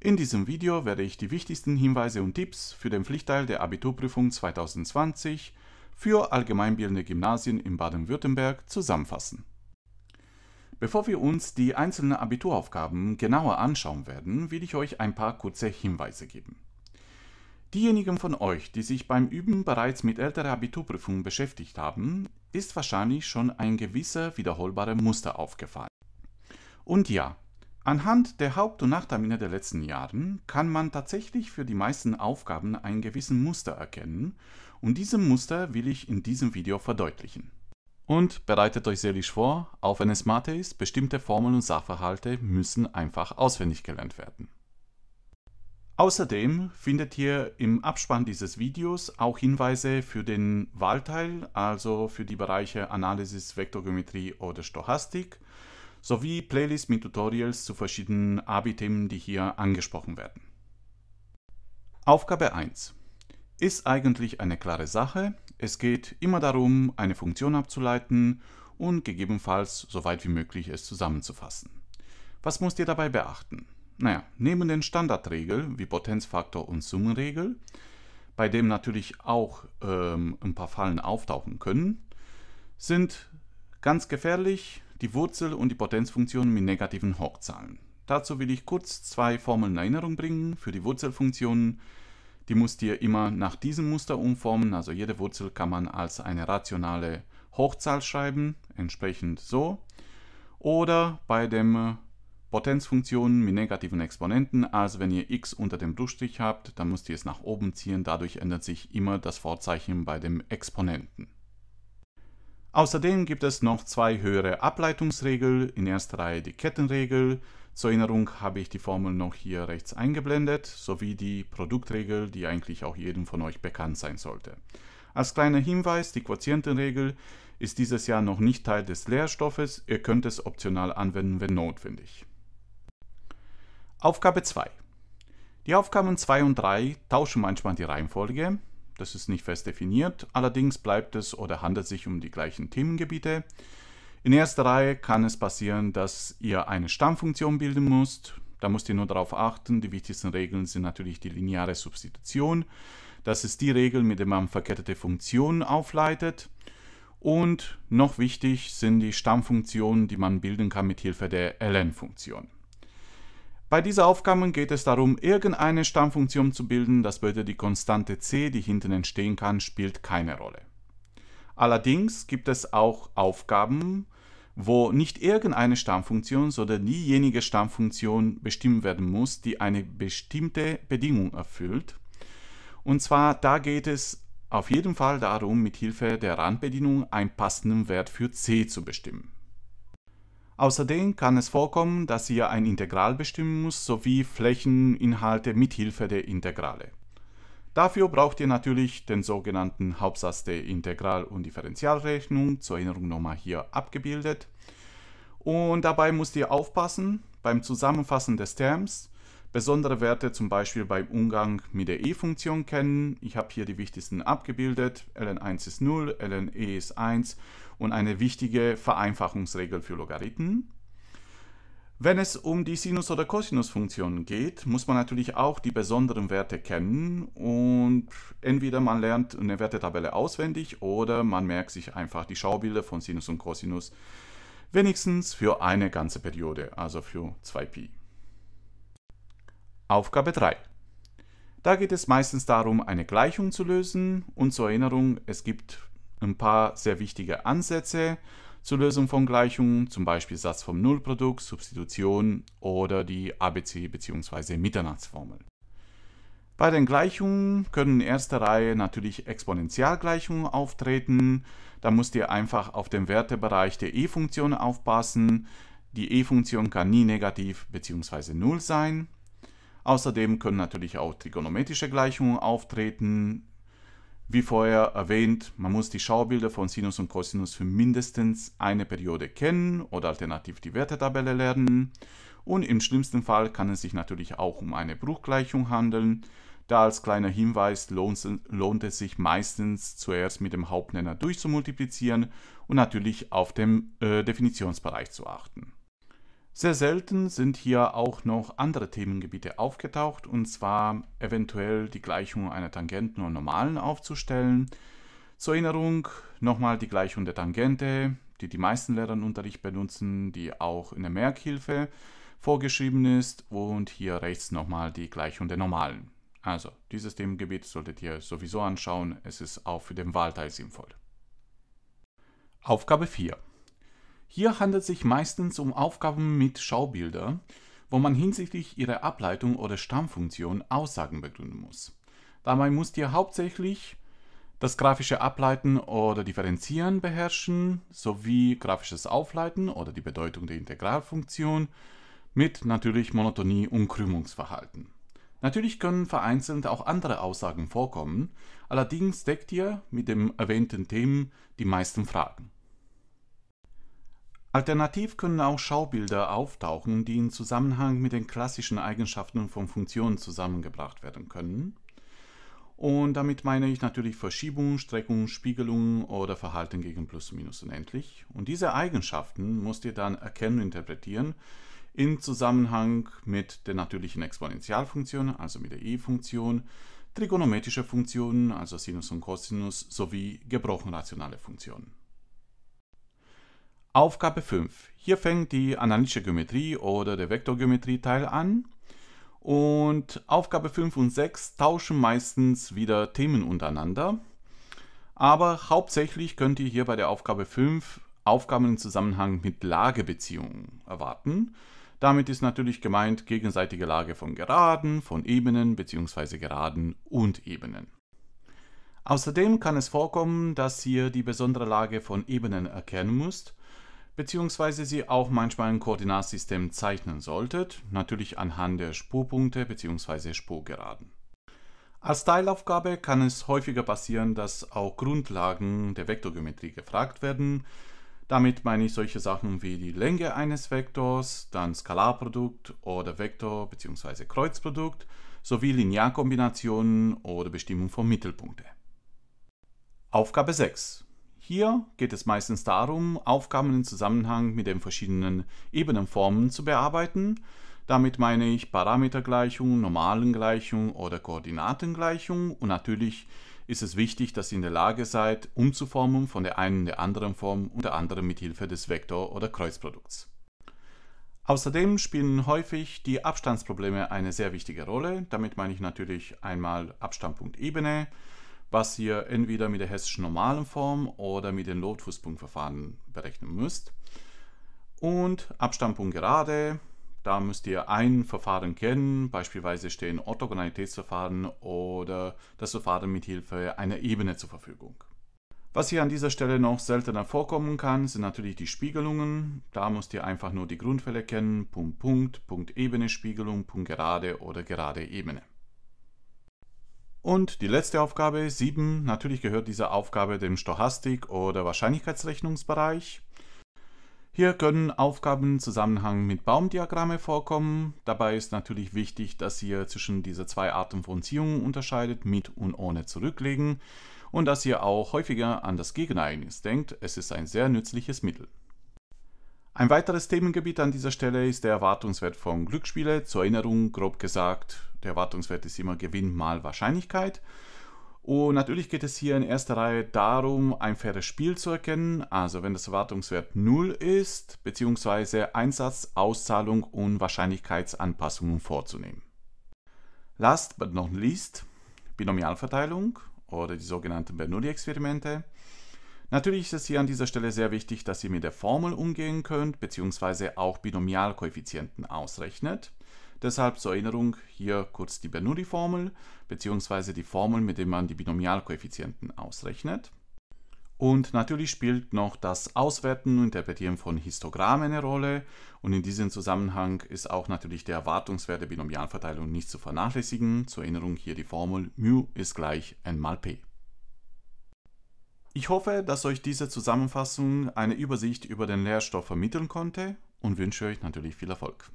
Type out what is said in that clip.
In diesem Video werde ich die wichtigsten Hinweise und Tipps für den Pflichtteil der Abiturprüfung 2020 für allgemeinbildende Gymnasien in Baden-Württemberg zusammenfassen. Bevor wir uns die einzelnen Abituraufgaben genauer anschauen werden, will ich euch ein paar kurze Hinweise geben. Diejenigen von euch, die sich beim Üben bereits mit älterer Abiturprüfung beschäftigt haben, ist wahrscheinlich schon ein gewisser wiederholbarer Muster aufgefallen. Und ja, Anhand der Haupt- und Nachttermine der letzten Jahre kann man tatsächlich für die meisten Aufgaben einen gewissen Muster erkennen und diesem Muster will ich in diesem Video verdeutlichen. Und bereitet euch seelisch vor, auch wenn es Mathe ist, bestimmte Formeln und Sachverhalte müssen einfach auswendig gelernt werden. Außerdem findet ihr im Abspann dieses Videos auch Hinweise für den Wahlteil, also für die Bereiche Analysis, Vektorgeometrie oder Stochastik, sowie Playlists mit Tutorials zu verschiedenen ABI-Themen, die hier angesprochen werden. Aufgabe 1 ist eigentlich eine klare Sache. Es geht immer darum, eine Funktion abzuleiten und gegebenenfalls so weit wie möglich es zusammenzufassen. Was musst ihr dabei beachten? Naja, neben den Standardregeln wie Potenzfaktor und Summenregel, bei dem natürlich auch ähm, ein paar Fallen auftauchen können, sind ganz gefährlich die Wurzel und die Potenzfunktion mit negativen Hochzahlen. Dazu will ich kurz zwei Formeln in Erinnerung bringen. Für die Wurzelfunktionen, die musst ihr immer nach diesem Muster umformen. Also jede Wurzel kann man als eine rationale Hochzahl schreiben, entsprechend so. Oder bei den äh, Potenzfunktionen mit negativen Exponenten, also wenn ihr x unter dem Bruchstrich habt, dann müsst ihr es nach oben ziehen. Dadurch ändert sich immer das Vorzeichen bei dem Exponenten. Außerdem gibt es noch zwei höhere Ableitungsregeln, in erster Reihe die Kettenregel, zur Erinnerung habe ich die Formel noch hier rechts eingeblendet, sowie die Produktregel, die eigentlich auch jedem von euch bekannt sein sollte. Als kleiner Hinweis, die Quotientenregel ist dieses Jahr noch nicht Teil des Lehrstoffes, ihr könnt es optional anwenden, wenn notwendig. Aufgabe 2. Die Aufgaben 2 und 3 tauschen manchmal die Reihenfolge, das ist nicht fest definiert, allerdings bleibt es oder handelt sich um die gleichen Themengebiete. In erster Reihe kann es passieren, dass ihr eine Stammfunktion bilden müsst. Da müsst ihr nur darauf achten. Die wichtigsten Regeln sind natürlich die lineare Substitution. Das ist die Regel, mit der man verkettete Funktionen aufleitet. Und noch wichtig sind die Stammfunktionen, die man bilden kann mit Hilfe der ln-Funktion. Bei dieser Aufgabe geht es darum, irgendeine Stammfunktion zu bilden, das bedeutet die Konstante c, die hinten entstehen kann, spielt keine Rolle. Allerdings gibt es auch Aufgaben, wo nicht irgendeine Stammfunktion, sondern diejenige Stammfunktion bestimmt werden muss, die eine bestimmte Bedingung erfüllt. Und zwar, da geht es auf jeden Fall darum, mit Hilfe der Randbedienung einen passenden Wert für c zu bestimmen. Außerdem kann es vorkommen, dass ihr ein Integral bestimmen müsst sowie Flächeninhalte mithilfe der Integrale. Dafür braucht ihr natürlich den sogenannten Hauptsatz der Integral- und Differentialrechnung, zur Erinnerung nochmal hier abgebildet. Und dabei müsst ihr aufpassen beim Zusammenfassen des Terms, besondere Werte zum Beispiel beim Umgang mit der E-Funktion kennen. Ich habe hier die wichtigsten abgebildet. ln1 ist 0, lne ist 1 und eine wichtige Vereinfachungsregel für Logarithmen. Wenn es um die Sinus- oder cosinus Cosinusfunktionen geht, muss man natürlich auch die besonderen Werte kennen und entweder man lernt eine Wertetabelle auswendig oder man merkt sich einfach die Schaubilder von Sinus und Cosinus wenigstens für eine ganze Periode, also für 2pi. Aufgabe 3. Da geht es meistens darum, eine Gleichung zu lösen und zur Erinnerung, es gibt ein paar sehr wichtige Ansätze zur Lösung von Gleichungen, zum Beispiel Satz vom Nullprodukt, Substitution oder die ABC bzw. Mitternachtsformel. Bei den Gleichungen können in erster Reihe natürlich Exponentialgleichungen auftreten. Da musst ihr einfach auf den Wertebereich der E-Funktion aufpassen. Die E-Funktion kann nie negativ bzw. null sein. Außerdem können natürlich auch trigonometrische Gleichungen auftreten. Wie vorher erwähnt, man muss die Schaubilder von Sinus und Cosinus für mindestens eine Periode kennen oder alternativ die Wertetabelle lernen. Und im schlimmsten Fall kann es sich natürlich auch um eine Bruchgleichung handeln. Da als kleiner Hinweis lohnt es sich meistens zuerst mit dem Hauptnenner durchzumultiplizieren und natürlich auf den äh, Definitionsbereich zu achten. Sehr selten sind hier auch noch andere Themengebiete aufgetaucht, und zwar eventuell die Gleichung einer Tangenten und Normalen aufzustellen. Zur Erinnerung nochmal die Gleichung der Tangente, die die meisten Lehrer im Unterricht benutzen, die auch in der Merkhilfe vorgeschrieben ist. Und hier rechts nochmal die Gleichung der Normalen. Also dieses Themengebiet solltet ihr sowieso anschauen, es ist auch für den Wahlteil sinnvoll. Aufgabe 4. Hier handelt es sich meistens um Aufgaben mit Schaubilder, wo man hinsichtlich ihrer Ableitung oder Stammfunktion Aussagen begründen muss. Dabei musst ihr hauptsächlich das grafische Ableiten oder Differenzieren beherrschen, sowie grafisches Aufleiten oder die Bedeutung der Integralfunktion, mit natürlich Monotonie und Krümmungsverhalten. Natürlich können vereinzelt auch andere Aussagen vorkommen, allerdings deckt ihr mit den erwähnten Themen die meisten Fragen. Alternativ können auch Schaubilder auftauchen, die in Zusammenhang mit den klassischen Eigenschaften von Funktionen zusammengebracht werden können. Und damit meine ich natürlich Verschiebung, Streckung, Spiegelung oder Verhalten gegen Plus, Minus unendlich. Und diese Eigenschaften musst ihr dann erkennen und interpretieren in Zusammenhang mit der natürlichen Exponentialfunktion, also mit der E-Funktion, trigonometrische Funktionen, also Sinus und Cosinus, sowie gebrochen rationale Funktionen. Aufgabe 5. Hier fängt die analytische Geometrie oder der Vektorgeometrie-Teil an. Und Aufgabe 5 und 6 tauschen meistens wieder Themen untereinander. Aber hauptsächlich könnt ihr hier bei der Aufgabe 5 Aufgaben im Zusammenhang mit Lagebeziehungen erwarten. Damit ist natürlich gemeint gegenseitige Lage von Geraden, von Ebenen bzw. Geraden und Ebenen. Außerdem kann es vorkommen, dass ihr die besondere Lage von Ebenen erkennen müsst beziehungsweise sie auch manchmal ein Koordinatsystem zeichnen solltet, natürlich anhand der Spurpunkte bzw. Spurgeraden. Als Teilaufgabe kann es häufiger passieren, dass auch Grundlagen der Vektorgeometrie gefragt werden. Damit meine ich solche Sachen wie die Länge eines Vektors, dann Skalarprodukt oder Vektor bzw. Kreuzprodukt sowie Linearkombinationen oder Bestimmung von Mittelpunkten. Aufgabe 6. Hier geht es meistens darum, Aufgaben im Zusammenhang mit den verschiedenen Ebenenformen zu bearbeiten. Damit meine ich Parametergleichung, Normalengleichung oder Koordinatengleichung und natürlich ist es wichtig, dass ihr in der Lage seid, umzuformen von der einen in der anderen Form, unter anderem mit Hilfe des Vektor- oder Kreuzprodukts. Außerdem spielen häufig die Abstandsprobleme eine sehr wichtige Rolle. Damit meine ich natürlich einmal Abstandpunkt Ebene, was ihr entweder mit der hessischen normalen Form oder mit dem Lotfußpunktverfahren berechnen müsst. Und Abstandpunkt gerade, da müsst ihr ein Verfahren kennen, beispielsweise stehen Orthogonalitätsverfahren oder das Verfahren mit Hilfe einer Ebene zur Verfügung. Was hier an dieser Stelle noch seltener vorkommen kann, sind natürlich die Spiegelungen. Da müsst ihr einfach nur die Grundfälle kennen, Punkt, Punkt, Punkt, Ebene, Spiegelung, Punkt, Gerade oder Gerade Ebene. Und die letzte Aufgabe, 7. Natürlich gehört diese Aufgabe dem Stochastik- oder Wahrscheinlichkeitsrechnungsbereich. Hier können Aufgaben im Zusammenhang mit Baumdiagramme vorkommen. Dabei ist natürlich wichtig, dass ihr zwischen diese zwei Arten von Ziehungen unterscheidet, mit und ohne Zurücklegen. Und dass ihr auch häufiger an das Gegeneignis denkt. Es ist ein sehr nützliches Mittel. Ein weiteres Themengebiet an dieser Stelle ist der Erwartungswert von Glücksspielen. Zur Erinnerung, grob gesagt, der Erwartungswert ist immer Gewinn mal Wahrscheinlichkeit. Und natürlich geht es hier in erster Reihe darum, ein faires Spiel zu erkennen. Also wenn das Erwartungswert 0 ist, beziehungsweise Einsatz, Auszahlung und Wahrscheinlichkeitsanpassungen vorzunehmen. Last but not least, Binomialverteilung oder die sogenannten Bernoulli-Experimente. Natürlich ist es hier an dieser Stelle sehr wichtig, dass ihr mit der Formel umgehen könnt, beziehungsweise auch Binomialkoeffizienten ausrechnet. Deshalb zur Erinnerung hier kurz die Bernoulli-Formel, beziehungsweise die Formel, mit der man die Binomialkoeffizienten ausrechnet. Und natürlich spielt noch das Auswerten und Interpretieren von Histogrammen eine Rolle. Und in diesem Zusammenhang ist auch natürlich der Erwartungswert der Binomialverteilung nicht zu vernachlässigen. Zur Erinnerung hier die Formel μ ist gleich n mal p. Ich hoffe, dass euch diese Zusammenfassung eine Übersicht über den Lehrstoff vermitteln konnte und wünsche euch natürlich viel Erfolg.